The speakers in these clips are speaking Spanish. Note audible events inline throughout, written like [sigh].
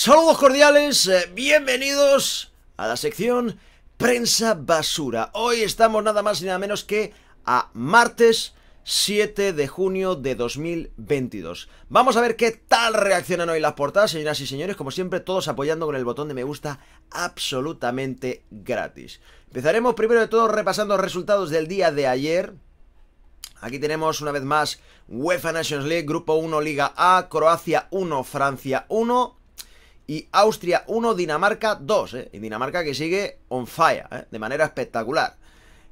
Saludos cordiales, eh, bienvenidos a la sección Prensa Basura. Hoy estamos nada más y nada menos que a martes 7 de junio de 2022. Vamos a ver qué tal reaccionan hoy las portadas, señoras y señores. Como siempre, todos apoyando con el botón de me gusta absolutamente gratis. Empezaremos primero de todo repasando los resultados del día de ayer. Aquí tenemos una vez más UEFA Nations League, Grupo 1, Liga A, Croacia 1, Francia 1 y Austria 1, Dinamarca 2. ¿eh? Y Dinamarca que sigue on fire, eh, de manera espectacular.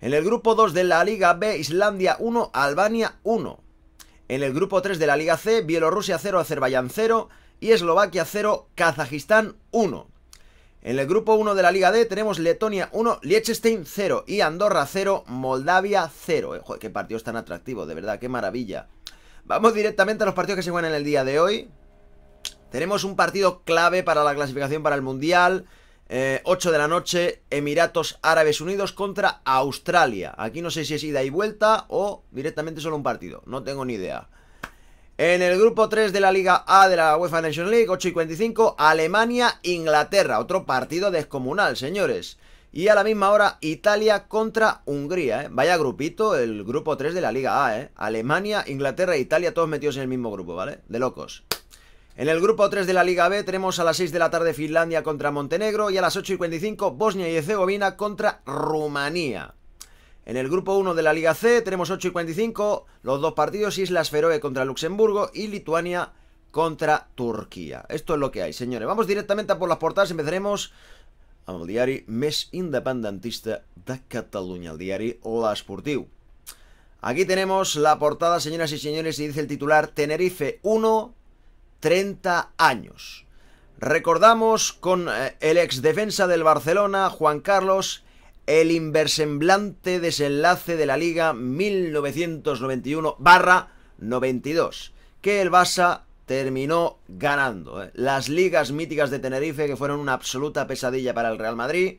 En el grupo 2 de la Liga B, Islandia 1, Albania 1. En el grupo 3 de la Liga C, Bielorrusia 0, Azerbaiyán 0 y Eslovaquia 0, Kazajistán 1. En el grupo 1 de la Liga D tenemos Letonia 1, Liechtenstein 0 y Andorra 0, Moldavia 0. Eh, joder, qué partidos tan atractivo, de verdad, qué maravilla. Vamos directamente a los partidos que se juegan en el día de hoy. Tenemos un partido clave para la clasificación para el Mundial. 8 eh, de la noche, Emiratos Árabes Unidos contra Australia. Aquí no sé si es ida y vuelta o directamente solo un partido. No tengo ni idea. En el grupo 3 de la Liga A de la UEFA Nation League, 8 y 45, Alemania-Inglaterra. Otro partido descomunal, señores. Y a la misma hora, Italia contra Hungría. ¿eh? Vaya grupito, el grupo 3 de la Liga A. ¿eh? Alemania, Inglaterra e Italia, todos metidos en el mismo grupo, ¿vale? De locos. En el grupo 3 de la Liga B tenemos a las 6 de la tarde Finlandia contra Montenegro y a las 8 y 45 Bosnia y Herzegovina contra Rumanía. En el grupo 1 de la Liga C tenemos 8 y 45 los dos partidos Islas Feroe contra Luxemburgo y Lituania contra Turquía. Esto es lo que hay, señores. Vamos directamente a por las portadas. Empezaremos al el diario mes independentista de Cataluña, el diario La Sportiu. Aquí tenemos la portada, señoras y señores, y dice el titular Tenerife 1, 30 años. Recordamos con eh, el ex defensa del Barcelona, Juan Carlos, el inversemblante desenlace de la Liga 1991-92, que el Barça terminó ganando. Eh. Las ligas míticas de Tenerife, que fueron una absoluta pesadilla para el Real Madrid.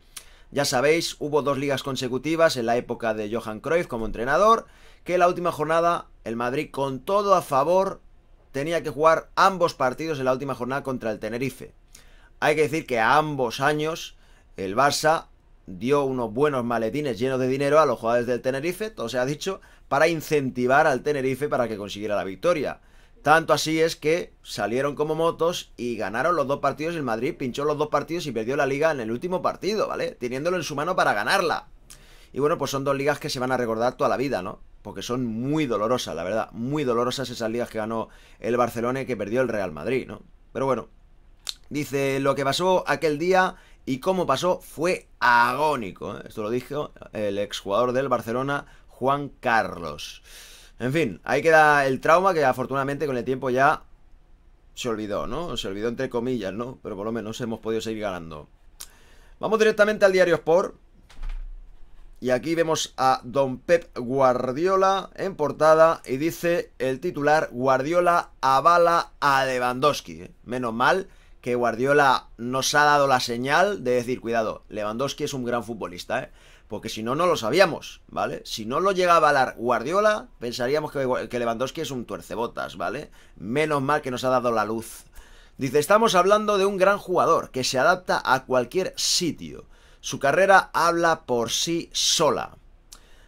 Ya sabéis, hubo dos ligas consecutivas en la época de Johan Cruyff como entrenador, que la última jornada el Madrid con todo a favor tenía que jugar ambos partidos en la última jornada contra el Tenerife. Hay que decir que a ambos años el Barça dio unos buenos maletines llenos de dinero a los jugadores del Tenerife, todo se ha dicho, para incentivar al Tenerife para que consiguiera la victoria. Tanto así es que salieron como motos y ganaron los dos partidos. El Madrid pinchó los dos partidos y perdió la liga en el último partido, ¿vale? Teniéndolo en su mano para ganarla. Y bueno, pues son dos ligas que se van a recordar toda la vida, ¿no? porque son muy dolorosas, la verdad, muy dolorosas esas ligas que ganó el Barcelona y que perdió el Real Madrid, ¿no? Pero bueno, dice lo que pasó aquel día y cómo pasó fue agónico. ¿eh? Esto lo dijo el exjugador del Barcelona, Juan Carlos. En fin, ahí queda el trauma que afortunadamente con el tiempo ya se olvidó, ¿no? Se olvidó entre comillas, ¿no? Pero por lo menos hemos podido seguir ganando. Vamos directamente al diario Sport y aquí vemos a Don Pep Guardiola en portada y dice el titular Guardiola avala a Lewandowski. Menos mal que Guardiola nos ha dado la señal de decir, cuidado, Lewandowski es un gran futbolista, ¿eh? porque si no, no lo sabíamos, ¿vale? Si no lo llega a avalar Guardiola, pensaríamos que, que Lewandowski es un tuercebotas, ¿vale? Menos mal que nos ha dado la luz. Dice, estamos hablando de un gran jugador que se adapta a cualquier sitio su carrera habla por sí sola.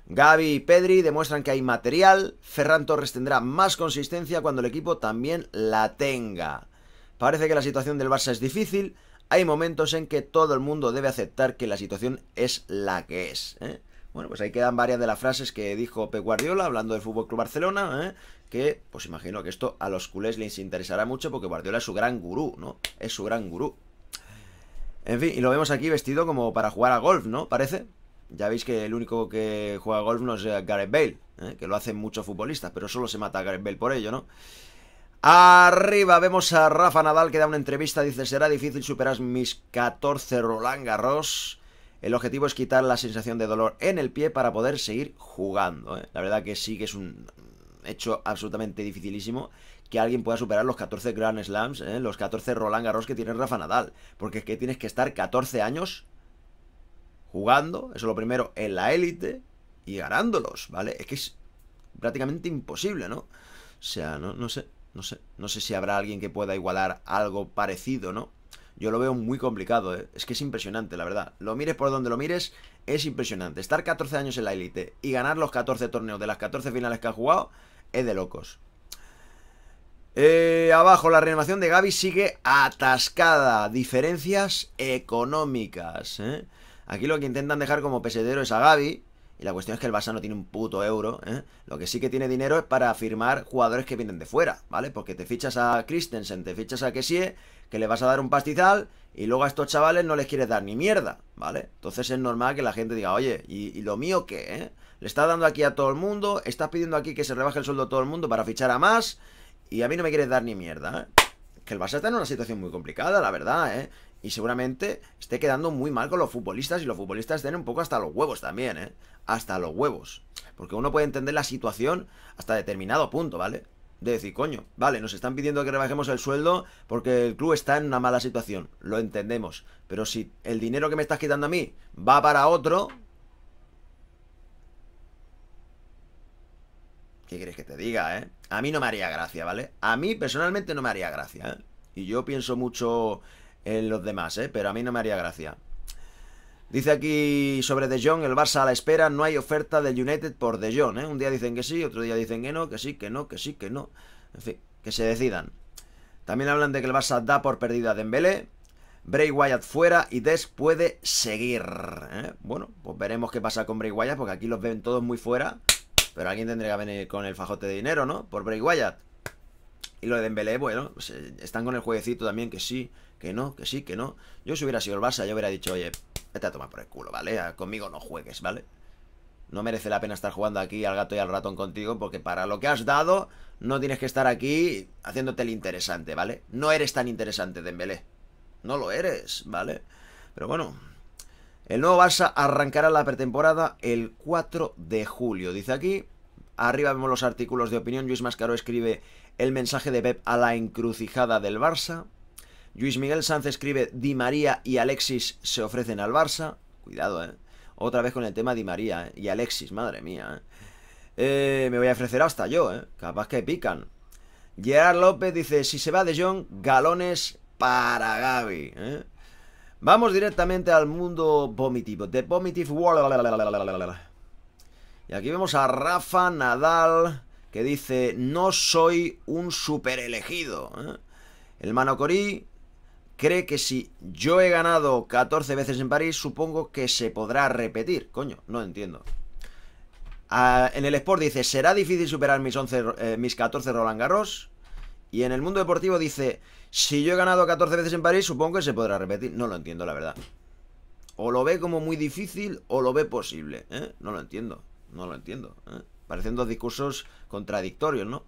Gaby y Pedri demuestran que hay material, Ferran Torres tendrá más consistencia cuando el equipo también la tenga. Parece que la situación del Barça es difícil, hay momentos en que todo el mundo debe aceptar que la situación es la que es. ¿eh? Bueno, pues ahí quedan varias de las frases que dijo Pep Guardiola hablando del FC Club Barcelona, ¿eh? que pues imagino que esto a los culés les interesará mucho porque Guardiola es su gran gurú, ¿no? Es su gran gurú. En fin, y lo vemos aquí vestido como para jugar a golf, ¿no? Parece. Ya veis que el único que juega golf no es eh, Gareth Bale, ¿eh? que lo hacen muchos futbolistas, pero solo se mata a Gareth Bale por ello, ¿no? Arriba vemos a Rafa Nadal que da una entrevista, dice, será difícil superar mis 14 Roland Garros. El objetivo es quitar la sensación de dolor en el pie para poder seguir jugando. ¿eh? La verdad que sí que es un hecho absolutamente dificilísimo que alguien pueda superar los 14 Grand Slams, ¿eh? los 14 Roland Garros que tiene Rafa Nadal. Porque es que tienes que estar 14 años jugando, eso lo primero, en la élite y ganándolos, ¿vale? Es que es prácticamente imposible, ¿no? O sea, no, sé, no sé, no sé si habrá alguien que pueda igualar algo parecido, ¿no? Yo lo veo muy complicado, ¿eh? es que es impresionante, la verdad. Lo mires por donde lo mires, es impresionante. Estar 14 años en la élite y ganar los 14 torneos de las 14 finales que ha jugado es de locos. Eh, abajo, la renovación de Gaby sigue atascada. Diferencias económicas. ¿eh? Aquí lo que intentan dejar como pesadero es a Gaby. Y la cuestión es que el Barça no tiene un puto euro. ¿eh? Lo que sí que tiene dinero es para firmar jugadores que vienen de fuera, ¿vale? Porque te fichas a Christensen, te fichas a Kessie, que le vas a dar un pastizal. Y luego a estos chavales no les quieres dar ni mierda, ¿vale? Entonces es normal que la gente diga, oye, ¿y, y lo mío qué? Eh? Le estás dando aquí a todo el mundo, estás pidiendo aquí que se rebaje el sueldo a todo el mundo para fichar a más. Y a mí no me quieres dar ni mierda, ¿eh? Que el Barça está en una situación muy complicada, la verdad, ¿eh? Y seguramente esté quedando muy mal con los futbolistas y los futbolistas tienen un poco hasta los huevos también, ¿eh? Hasta los huevos. Porque uno puede entender la situación hasta determinado punto, ¿vale? De decir, coño, vale, nos están pidiendo que rebajemos el sueldo porque el club está en una mala situación. Lo entendemos. Pero si el dinero que me estás quitando a mí va para otro, ¿Qué quieres que te diga, eh? A mí no me haría gracia, ¿vale? A mí personalmente no me haría gracia, ¿eh? Y yo pienso mucho en los demás, ¿eh? Pero a mí no me haría gracia. Dice aquí sobre De Jong, el Barça a la espera, no hay oferta del United por De Jong, ¿eh? Un día dicen que sí, otro día dicen que no, que sí, que no, que sí, que no. En fin, que se decidan. También hablan de que el Barça da por perdida a Dembélé, Bray Wyatt fuera y Des puede seguir. ¿eh? Bueno, pues veremos qué pasa con Bray Wyatt, porque aquí los ven todos muy fuera. Pero alguien tendría que venir con el fajote de dinero, ¿no? Por Bray Wyatt. Y lo de Dembélé, bueno, pues, eh, están con el jueguecito también, que sí, que no, que sí, que no. Yo si hubiera sido el Barça, yo hubiera dicho, oye, vete a tomar por el culo, ¿vale? Ah, conmigo no juegues, ¿vale? No merece la pena estar jugando aquí al gato y al ratón contigo porque para lo que has dado no tienes que estar aquí haciéndote el interesante, ¿vale? No eres tan interesante, Dembélé. No lo eres, ¿vale? Pero bueno, el nuevo Barça arrancará la pretemporada el 4 de julio. Dice aquí, arriba vemos los artículos de opinión. Luis Mascaro escribe el mensaje de Pep a la encrucijada del Barça. Luis Miguel Sanz escribe Di María y Alexis se ofrecen al Barça. Cuidado, ¿eh? Otra vez con el tema Di María eh, y Alexis, madre mía. Eh. ¿eh? me voy a ofrecer hasta yo, ¿eh? Capaz que pican. Gerard López dice, si se va de John, galones para Gaby. ¿eh? Vamos directamente al mundo vomitivo. The Vomitive World. Y aquí vemos a Rafa Nadal que dice, no soy un super elegido. ¿eh? El Mano Manocorí cree que si yo he ganado 14 veces en París, supongo que se podrá repetir. Coño, no entiendo. Ah, en el Sport dice, será difícil superar mis, 11, eh, mis 14 Roland Garros. Y en el mundo deportivo dice, si yo he ganado 14 veces en París, supongo que se podrá repetir. No lo entiendo, la verdad. O lo ve como muy difícil o lo ve posible. ¿eh? No lo entiendo, no lo entiendo. ¿eh? Parecen dos discursos contradictorios, ¿no?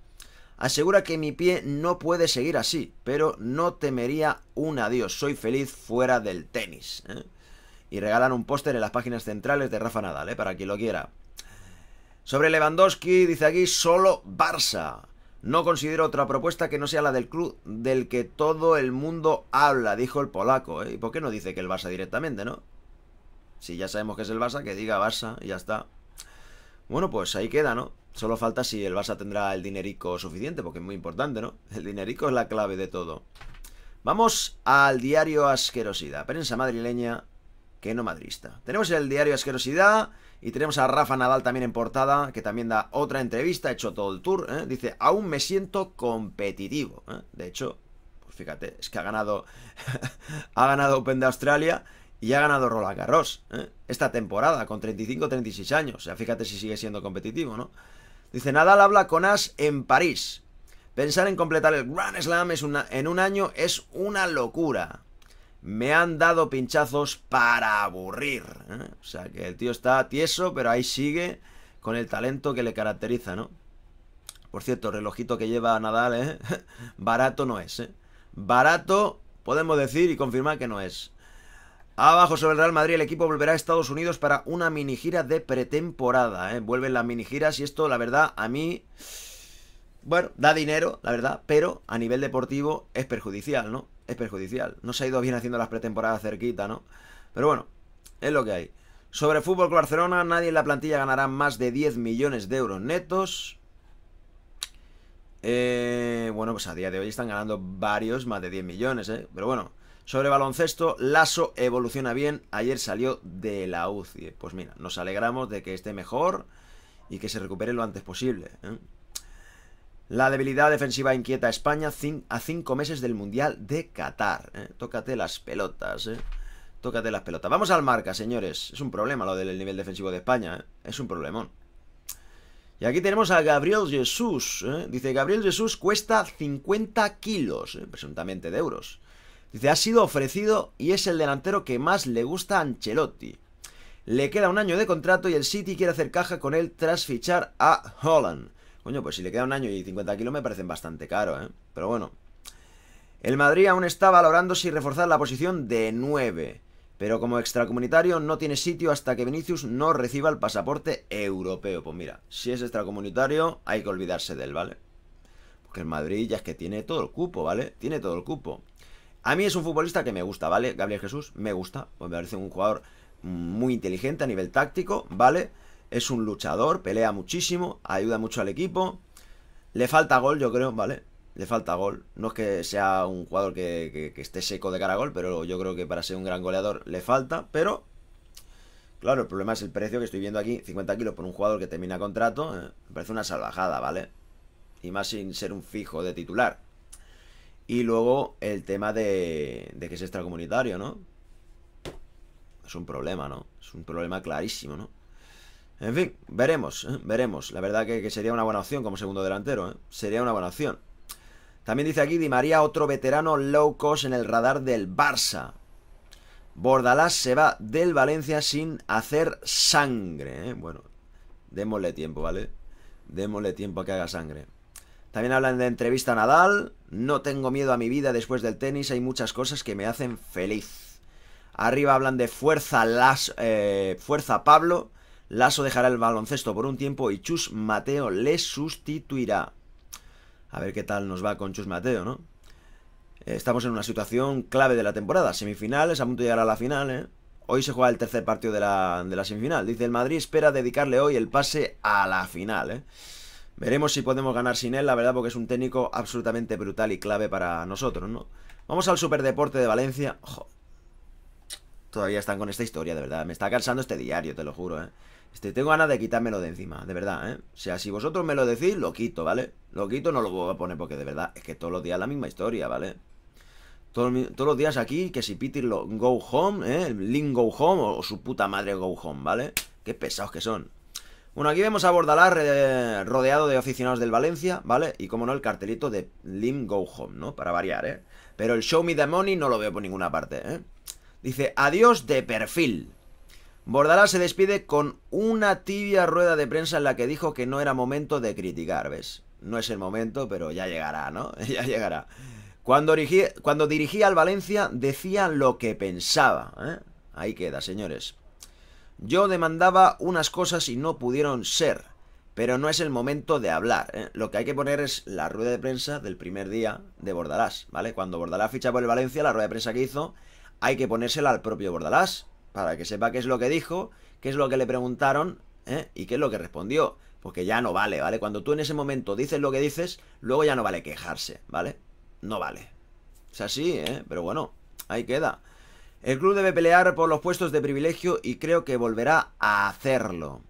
Asegura que mi pie no puede seguir así, pero no temería un adiós. Soy feliz fuera del tenis. ¿eh? Y regalan un póster en las páginas centrales de Rafa Nadal, para quien lo quiera. Sobre Lewandowski, dice aquí, solo Barça. No considero otra propuesta que no sea la del club del que todo el mundo habla, dijo el polaco. ¿eh? ¿Y por qué no dice que el Barça directamente, no? Si ya sabemos que es el Barça, que diga Barça y ya está. Bueno, pues ahí queda, ¿no? Solo falta si el Barça tendrá el dinerico suficiente, porque es muy importante, ¿no? [laughs] El dinerico es la clave de todo. Vamos al diario Asquerosidad, prensa madrileña que no madrista. Tenemos el diario Asquerosidad y tenemos a Rafa Nadal también en portada, que también da otra entrevista, ha hecho todo el tour. ¿eh? Dice, aún me siento competitivo. ¿eh? De hecho, pues fíjate, es que ha ganado, [laughs] ha ganado Open de Australia y ha ganado Roland Garros ¿eh? esta temporada, con 35-36 años. O sea, fíjate si sigue siendo competitivo, ¿no? Dice, Nadal habla con Ash en París. Pensar en completar el Grand Slam es una, en un año es una locura me han dado pinchazos para aburrir. ¿eh? O sea que el tío está tieso, pero ahí sigue con el talento que le caracteriza, ¿no? Por cierto, relojito que lleva Nadal, ¿eh? [laughs] Barato no es, ¿eh? Barato, podemos decir y confirmar que no es. Abajo sobre el Real Madrid, el equipo volverá a Estados Unidos para una mini gira de pretemporada, ¿eh? Vuelven las mini giras y esto, la verdad, a mí bueno, da dinero, la verdad, pero a nivel deportivo es perjudicial, ¿no? Es perjudicial. No se ha ido bien haciendo las pretemporadas cerquita, ¿no? Pero bueno, es lo que hay. Sobre Fútbol con Barcelona, nadie en la plantilla ganará más de 10 millones de euros netos. Eh, bueno, pues a día de hoy están ganando varios más de 10 millones, ¿eh? Pero bueno, sobre baloncesto, Lasso evoluciona bien. Ayer salió de la UCI. E. Pues mira, nos alegramos de que esté mejor y que se recupere lo antes posible. ¿eh? La debilidad defensiva inquieta a España a cinco meses del Mundial de Qatar. ¿eh? Tócate las pelotas, ¿eh? Tócate las pelotas. Vamos al marca, señores. Es un problema lo del nivel defensivo de España, ¿eh? Es un problemón. Y aquí tenemos a Gabriel Jesús. ¿eh? Dice, Gabriel Jesús cuesta 50 kilos, ¿eh? presuntamente de euros. Dice, ha sido ofrecido y es el delantero que más le gusta a Ancelotti. Le queda un año de contrato y el City quiere hacer caja con él tras fichar a Holland. Coño, pues si le queda un año y 50 kilos me parecen bastante caro, ¿eh? Pero bueno. El Madrid aún está valorando si reforzar la posición de 9. Pero como extracomunitario no tiene sitio hasta que Vinicius no reciba el pasaporte europeo. Pues mira, si es extracomunitario hay que olvidarse de él, ¿vale? Porque el Madrid ya es que tiene todo el cupo, ¿vale? Tiene todo el cupo. A mí es un futbolista que me gusta, ¿vale? Gabriel Jesús me gusta. Pues me parece un jugador muy inteligente a nivel táctico, ¿vale? es un luchador, pelea muchísimo, ayuda mucho al equipo. Le falta gol, yo creo, ¿vale? Le falta gol. No es que sea un jugador que, esté seco de cara a gol, pero yo creo que para ser un gran goleador le falta. Pero, claro, el problema es el precio que estoy viendo aquí. 50 kilos por un jugador que termina contrato. Eh, me parece una salvajada, ¿vale? Y más sin ser un fijo de titular. Y luego el tema de que es extracomunitario, ¿no? Es un problema, ¿no? Es un problema clarísimo, ¿no? En fin, veremos, ¿eh? veremos. La verdad que, sería una buena opción como segundo delantero, ¿eh? Sería una buena opción. También dice aquí Di María, otro veterano low cost en el radar del Barça. Bordalás se va del Valencia sin hacer sangre. ¿eh? Bueno, démosle tiempo, ¿vale? Démosle tiempo a que haga sangre. También hablan de entrevista a Nadal. No tengo miedo a mi vida después del tenis. Hay muchas cosas que me hacen feliz. Arriba hablan de fuerza, las, eh, fuerza Pablo. Lasso dejará el baloncesto por un tiempo y Chus Mateo le sustituirá. A ver qué tal nos va con Chus Mateo, ¿no? Estamos en una situación clave de la temporada. Semifinales, a punto de llegar a la final, ¿eh? Hoy se juega el tercer partido de la, semifinal. Dice el Madrid espera dedicarle hoy el pase a la final, ¿eh? Veremos si podemos ganar sin él, la verdad, porque es un técnico absolutamente brutal y clave para nosotros, ¿no? Vamos al Superdeporte de Valencia. Todavía están con esta historia, de verdad. Me está cansando este diario, te lo juro, ¿eh? Este, tengo ganas de quitármelo de encima, de verdad, ¿eh? O sea, si vosotros me lo decís, lo quito, ¿vale? Lo quito, no lo voy a poner porque de verdad es que todos los días la misma historia, ¿vale? Todos, los días aquí, que si Peter lo go home, ¿eh? Lim Link go home o, su puta madre go home, ¿vale? Qué pesados que son. Bueno, aquí vemos a Bordalar rodeado de aficionados del Valencia, ¿vale? Y como no, el cartelito de Lim Go Home, ¿no? Para variar, ¿eh? Pero el Show Me the Money no lo veo por ninguna parte, ¿eh? Dice, adiós de perfil. Bordalás se despide con una tibia rueda de prensa en la que dijo que no era momento de criticar, ¿ves? No es el momento, pero ya llegará, ¿no? [laughs] ya llegará. Cuando, dirigía, al Valencia decía lo que pensaba. ¿eh? Ahí queda, señores. Yo demandaba unas cosas y no pudieron ser, pero no es el momento de hablar. ¿eh? Lo que hay que poner es la rueda de prensa del primer día de Bordalás, ¿vale? Cuando Bordalás ficha por el Valencia, la rueda de prensa que hizo, hay que ponérsela al propio Bordalás para que sepa qué es lo que dijo, qué es lo que le preguntaron ¿eh? y qué es lo que respondió. Porque ya no vale, ¿vale? Cuando tú en ese momento dices lo que dices, luego ya no vale quejarse, ¿vale? No vale. Es así, ¿eh? Pero bueno, ahí queda. El club debe pelear por los puestos de privilegio y creo que volverá a hacerlo.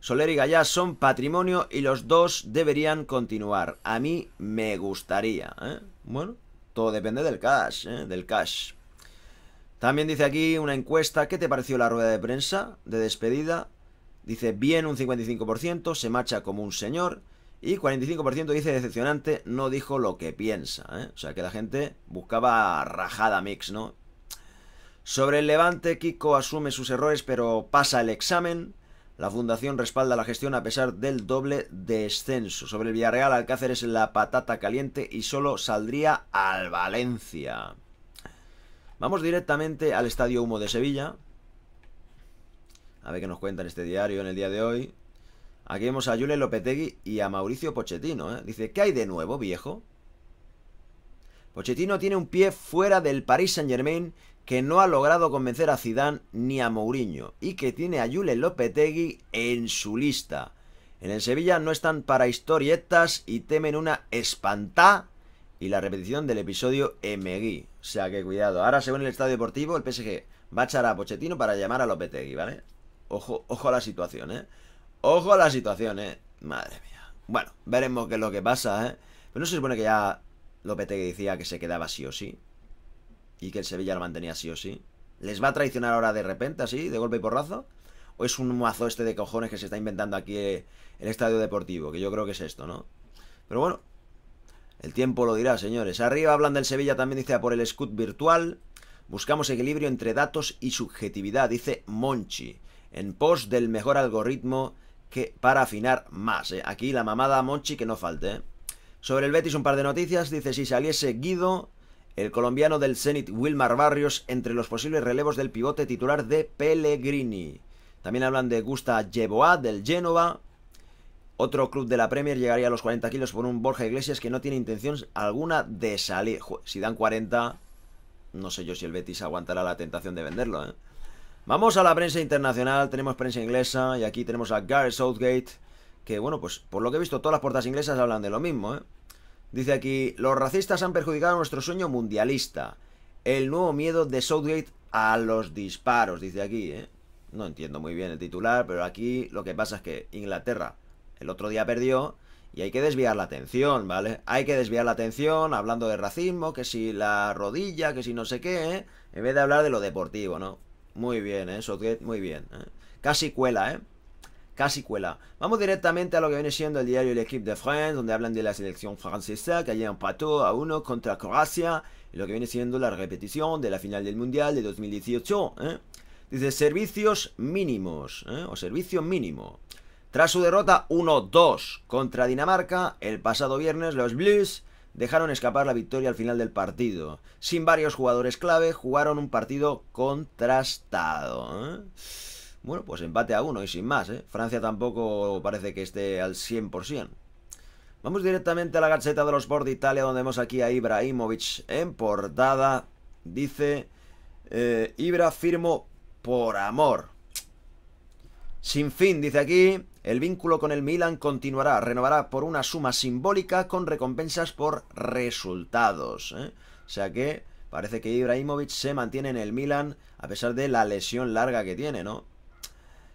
Soler y Gallas son patrimonio y los dos deberían continuar. A mí me gustaría, ¿eh? Bueno, todo depende del cash, ¿eh? Del cash. También dice aquí una encuesta, ¿qué te pareció la rueda de prensa de despedida? Dice bien un 55%, se marcha como un señor y 45% dice decepcionante, no dijo lo que piensa. ¿eh? O sea que la gente buscaba rajada mix, ¿no? Sobre el levante, Kiko asume sus errores pero pasa el examen. La fundación respalda la gestión a pesar del doble descenso. Sobre el Villarreal, Alcácer es la patata caliente y solo saldría al Valencia. Vamos directamente al Estadio Humo de Sevilla. A ver qué nos cuenta en este diario en el día de hoy. Aquí vemos a Yule Lopetegui y a Mauricio Pochettino. ¿eh? Dice, ¿qué hay de nuevo, viejo? Pochettino tiene un pie fuera del Paris Saint-Germain que no ha logrado convencer a Zidane ni a Mourinho y que tiene a Yule Lopetegui en su lista. En el Sevilla no están para historietas y temen una espantá y la repetición del episodio Emegui. O sea que cuidado. Ahora, según el estadio deportivo, el PSG va a echar a Pochettino para llamar a Lopetegui, ¿vale? Ojo, ojo a la situación, ¿eh? Ojo a la situación, ¿eh? Madre mía. Bueno, veremos qué es lo que pasa, ¿eh? Pero no se supone que ya Lopetegui decía que se quedaba sí o sí. Y que el Sevilla lo mantenía sí o sí. ¿Les va a traicionar ahora de repente, así, de golpe y porrazo? ¿O es un mazo este de cojones que se está inventando aquí eh, el estadio deportivo? Que yo creo que es esto, ¿no? Pero bueno, el tiempo lo dirá, señores. Arriba hablan del Sevilla, también dice por el scout virtual. Buscamos equilibrio entre datos y subjetividad, dice Monchi, en pos del mejor algoritmo que para afinar más. Eh. Aquí la mamada Monchi que no falte. Eh. Sobre el Betis un par de noticias, dice si saliese Guido, el colombiano del Zenit Wilmar Barrios, entre los posibles relevos del pivote titular de Pellegrini. También hablan de Gusta Yeboa del Génova. Otro club de la Premier llegaría a los 40 kilos por un Borja Iglesias que no tiene intención alguna de salir. si dan 40, no sé yo si el Betis aguantará la tentación de venderlo. ¿eh? Vamos a la prensa internacional, tenemos prensa inglesa y aquí tenemos a Gareth Southgate, que bueno, pues por lo que he visto todas las puertas inglesas hablan de lo mismo. ¿eh? Dice aquí, los racistas han perjudicado nuestro sueño mundialista. El nuevo miedo de Southgate a los disparos, dice aquí. ¿eh? No entiendo muy bien el titular, pero aquí lo que pasa es que Inglaterra el otro día perdió y hay que desviar la atención, ¿vale? Hay que desviar la atención hablando de racismo, que si la rodilla, que si no sé qué, ¿eh? en vez de hablar de lo deportivo, ¿no? Muy bien, ¿eh? es muy bien. ¿eh? Casi cuela, ¿eh? Casi cuela. Vamos directamente a lo que viene siendo el diario L'Equipe de France, donde hablan de la selección francesa, que un empató a uno contra Croacia, y lo que viene siendo la repetición de la final del Mundial de 2018, ¿eh? Dice servicios mínimos, ¿eh? O servicio mínimo. Tras su derrota 1-2 contra Dinamarca, el pasado viernes los Blues dejaron escapar la victoria al final del partido. Sin varios jugadores clave, jugaron un partido contrastado. ¿eh? Bueno, pues empate a uno y sin más. ¿eh? Francia tampoco parece que esté al 100%. Vamos directamente a la gacheta de los Sports de Italia, donde vemos aquí a Ibrahimovic en portada. Dice, eh, Ibra firmo por amor. Sin fin, dice aquí. El vínculo con el Milan continuará, renovará por una suma simbólica con recompensas por resultados. ¿eh? O sea que parece que Ibrahimovic se mantiene en el Milan a pesar de la lesión larga que tiene, ¿no?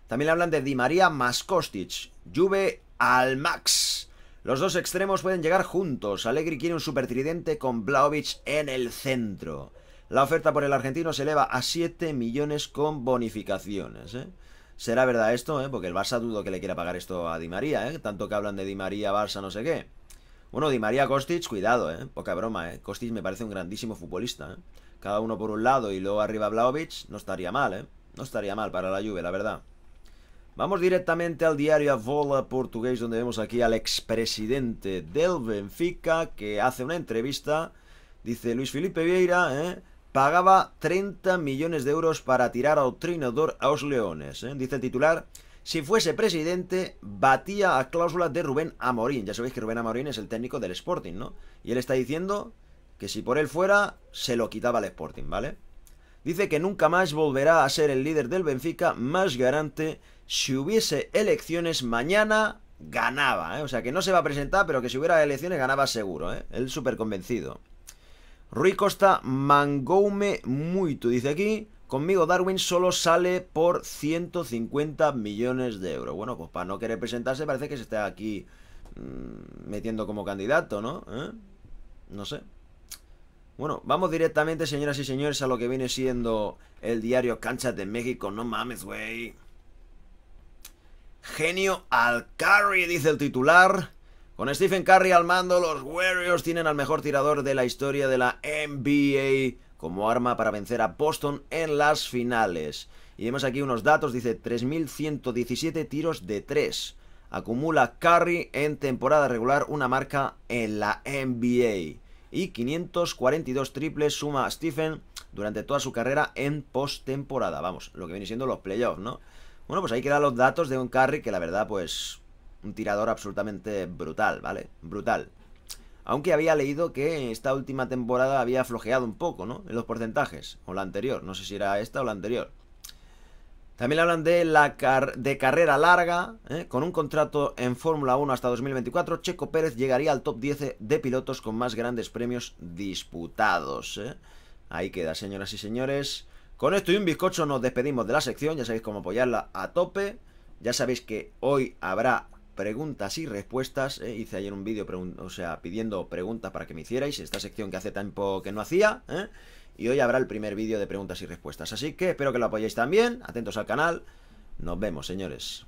También hablan de Di María más Kostic, Juve al Max. Los dos extremos pueden llegar juntos. Allegri quiere un supertridente con Blaovic en el centro. La oferta por el argentino se eleva a 7 millones con bonificaciones. ¿eh? ¿Será verdad esto, eh? Porque el Barça dudo que le quiera pagar esto a Di María, eh. Tanto que hablan de Di María, Barça, no sé qué. Bueno, Di María Kostic, cuidado, eh. Poca broma, eh. Kostic me parece un grandísimo futbolista, eh. Cada uno por un lado y luego arriba Blaovic, no estaría mal, eh. No estaría mal para la lluvia, la verdad. Vamos directamente al diario Avola Portugués, donde vemos aquí al expresidente del Benfica, que hace una entrevista. Dice Luis Felipe Vieira, ¿eh? pagaba 30 millones de euros para tirar al trinador a los leones. ¿eh? Dice el titular, si fuese presidente, batía a cláusula de Rubén Amorín. Ya sabéis que Rubén Amorín es el técnico del Sporting, ¿no? Y él está diciendo que si por él fuera, se lo quitaba al Sporting, ¿vale? Dice que nunca más volverá a ser el líder del Benfica más garante. Si hubiese elecciones mañana, ganaba, ¿eh? O sea, que no se va a presentar, pero que si hubiera elecciones ganaba seguro, ¿eh? Él súper convencido. Rui Costa, Mangoume tú dice aquí. Conmigo Darwin solo sale por 150 millones de euros. Bueno, pues para no querer presentarse parece que se está aquí mm, metiendo como candidato, ¿no? ¿Eh? No sé. Bueno, vamos directamente, señoras y señores, a lo que viene siendo el diario Cancha de México. No mames, güey. Genio Alcarri, dice el titular. Con Stephen Curry al mando, los Warriors tienen al mejor tirador de la historia de la NBA como arma para vencer a Boston en las finales. Y vemos aquí unos datos, dice 3.117 tiros de 3. Acumula Curry en temporada regular una marca en la NBA. Y 542 triples suma a Stephen durante toda su carrera en postemporada. Vamos, lo que viene siendo los playoffs, ¿no? Bueno, pues ahí quedan los datos de un Curry que la verdad pues un tirador absolutamente brutal, ¿vale? Brutal. Aunque había leído que esta última temporada había flojeado un poco, ¿no? En los porcentajes, o la anterior, no sé si era esta o la anterior. También hablan de la de carrera larga, ¿eh? con un contrato en Fórmula 1 hasta 2024, Checo Pérez llegaría al top 10 de pilotos con más grandes premios disputados. ¿eh? Ahí queda, señoras y señores. Con esto y un bizcocho nos despedimos de la sección, ya sabéis cómo apoyarla a tope. Ya sabéis que hoy habrá preguntas y respuestas. Eh, hice ayer un vídeo, o sea, pidiendo preguntas para que me hicierais, esta sección que hace tiempo que no hacía. ¿eh? y hoy habrá el primer vídeo de preguntas y respuestas. Así que espero que lo apoyéis también. Atentos al canal. Nos vemos, señores.